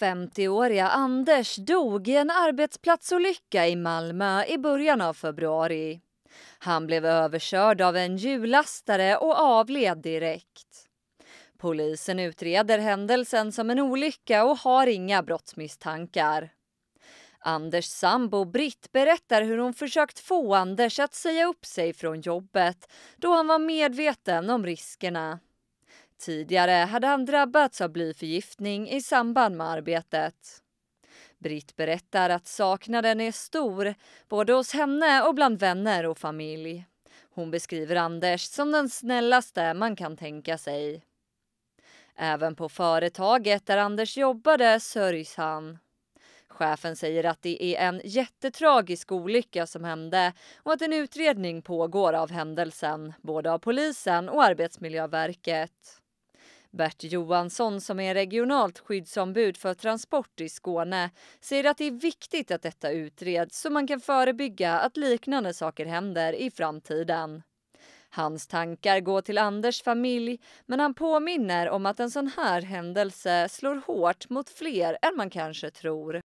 50-åriga Anders dog i en arbetsplatsolycka i Malmö i början av februari. Han blev överkörd av en hjullastare och avled direkt. Polisen utreder händelsen som en olycka och har inga brottsmisstankar. Anders sambo Britt berättar hur hon försökt få Anders att säga upp sig från jobbet då han var medveten om riskerna. Tidigare hade han drabbats av blyförgiftning i samband med arbetet. Britt berättar att saknaden är stor, både hos henne och bland vänner och familj. Hon beskriver Anders som den snällaste man kan tänka sig. Även på företaget där Anders jobbade sörjs han. Chefen säger att det är en jättetragisk olycka som hände och att en utredning pågår av händelsen, både av polisen och Arbetsmiljöverket. Bert Johansson, som är regionalt skyddsombud för Transport i Skåne, säger att det är viktigt att detta utreds så man kan förebygga att liknande saker händer i framtiden. Hans tankar går till Anders familj, men han påminner om att en sån här händelse slår hårt mot fler än man kanske tror.